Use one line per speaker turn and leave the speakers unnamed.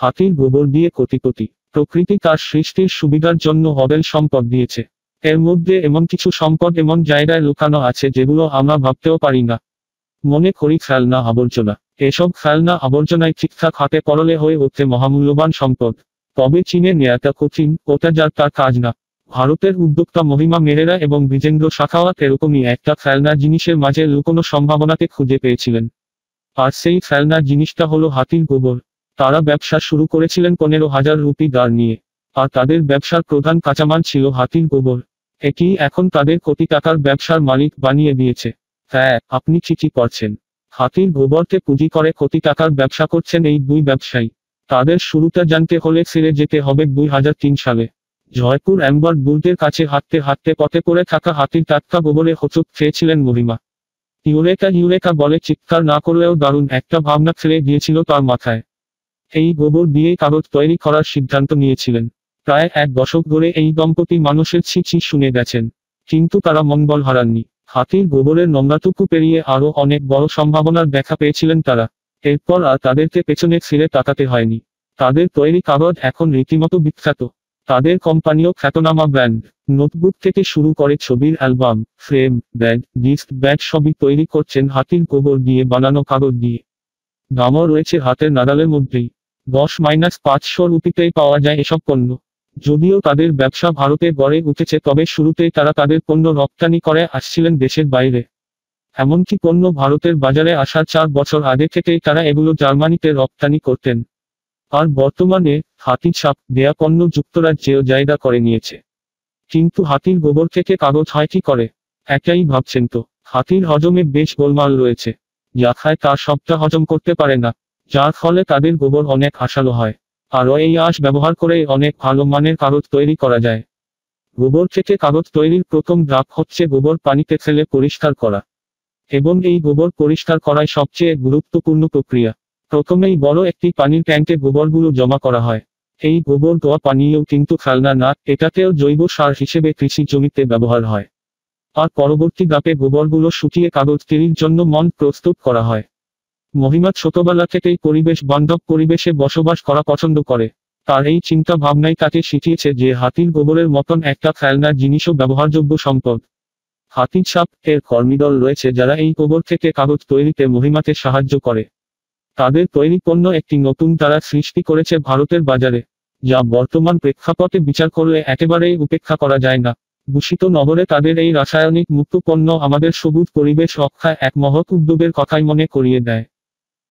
হাতির গোবর দিয়ে কোটিপতি প্রকৃতি তার সৃষ্টির সুবিধার জন্য অবেল সম্পদ দিয়েছে এর মধ্যে এমন কিছু সম্পদ এমন জায়গায় লুকানো আছে যেগুলো আমরা ভাবতেও পারি না মনে করি খেলনা আবর্জনা এসব খেলনা আবর্জনায় ঠিকঠাক হাতে পরলে হয়ে উঠতে মহামূল্যবান সম্পদ তবে চীনে নেয়াটা কঠিন ওটা যার তার কাজ না ভারতের উদ্যোক্তা মহিমা মেরেরা এবং বিজেন্দ্র শাখাওয়াত এরকমই একটা খেলনা জিনিসের মাঝে লুকোনো সম্ভাবনাকে খুঁজে পেয়েছিলেন আর সেই খেলনা জিনিসটা হলো হাতির গোবর তারা ব্যবসা শুরু করেছিলেন পনেরো হাজার রুপি দাঁড় নিয়ে আর তাদের ব্যবসার প্রধান কাঁচামাল ছিল হাতির গোবর এটি এখন তাদের কোটি টাকার ব্যবসার মালিক বানিয়ে দিয়েছে হ্যাঁ আপনি চিঠি করছেন হাতির গোবরকে পুঁজি করে কোটি টাকার ব্যবসা করছেন এই দুই ব্যবসায়ী তাদের শুরুটা জানতে হলে ফিরে যেতে হবে দুই হাজার তিন সালে জয়পুর অ্যাম্বার বুর্গের কাছে হাঁটতে হাঁটতে পথে পড়ে থাকা হাতির টাটকা গোবরে হচুক খেয়েছিলেন মহিমা ইউরেকা ইউরেকা বলে চিৎকার না করলেও দারুণ একটা ভাবনা ছেড়ে দিয়েছিল তার মাথায় এই গোবর দিয়ে কাগজ তৈরি করার সিদ্ধান্ত নিয়েছিলেন প্রায় এক দশক ধরে এই দম্পতি মানুষের ছিচি শুনে গেছেন কিন্তু তারা মনবল হারাননি হাতির গোবরের নোংরাটুকু পেরিয়ে আরও অনেক বড় সম্ভাবনার দেখা পেয়েছিলেন তারা এরপর আর তাদেরকে পেছনে ফিরে তাকাতে হয়নি তাদের তৈরি কাগজ এখন রীতিমতো বিখ্যাত তাদের কোম্পানিও খ্যাতনামা ব্র্যান্ড নোটবুক থেকে শুরু করে ছবির album frame bag disc bag সবই তৈরি করছেন হাতির গোবর দিয়ে বানানো কাগজ দিয়ে নামও রয়েছে হাতের নাগালের মধ্যেই দশ মাইনাস পাঁচশো রুপিতেই পাওয়া যায় এসব পণ্য যদিও তাদের ব্যবসা ভারতে গড়ে উঠেছে তবে শুরুতেই তারা তাদের পণ্য রপ্তানি করে আসছিলেন দেশের বাইরে এমনকি পণ্য ভারতের বাজারে আসার চার বছর আগে থেকেই তারা এগুলো জার্মানিতে রপ্তানি করতেন আর বর্তমানে হাতির ছাপ দেয়া পণ্য যুক্তরাজ্যেও জায়গা করে নিয়েছে কিন্তু হাতির গোবর থেকে কাগজ হয় কি করে একাই ভাবছেন তো হাতির হজমে বেশ গোলমাল রয়েছে যাখায় তার সবটা হজম করতে পারে না যার ফলে তাদের গোবর অনেক আশালো হয় আরও এই আঁশ ব্যবহার করে অনেক ভালো মানের কাগজ তৈরি করা যায় গোবর থেকে কাগজ তৈরির প্রথম ধাপ হচ্ছে গোবর পানিতে ফেলে পরিষ্কার করা এবং এই গোবর পরিষ্কার করাই সবচেয়ে গুরুত্বপূর্ণ প্রক্রিয়া প্রথমেই বড় একটি পানির ট্যাঙ্কে গোবরগুলো জমা করা হয় এই গোবর দোয়া পানীয় কিন্তু খেলনা না এটাতেও জৈব সার হিসেবে কৃষি জমিতে ব্যবহার হয় আর পরবর্তী দাপে গোবরগুলো শুকিয়ে কাগজ তৈরির জন্য মন প্রস্তুত করা হয় মহিমা ছোটবেলা থেকেই পরিবেশ বান্ধব পরিবেশে বসবাস করা পছন্দ করে তার এই চিন্তা ভাবনাই তাকে শিখিয়েছে যে হাতির গোবরের মতন একটা খেলনার জিনিসও ব্যবহারযোগ্য সম্পদ হাতির সাপ এর কর্মীদল রয়েছে যারা এই গোবর থেকে কাগজ তৈরিতে মহিমাতে সাহায্য করে তাদের তৈরি পণ্য একটি নতুন তারা সৃষ্টি করেছে ভারতের বাজারে যা বর্তমান প্রেক্ষাপটে বিচার করলে একেবারেই উপেক্ষা করা যায় না দূষিত নগরে তাদের এই রাসায়নিক মুক্ত পণ্য আমাদের সবুজ পরিবেশ রক্ষায় এক মহৎ উদ্যোগের কথাই মনে করিয়ে দেয়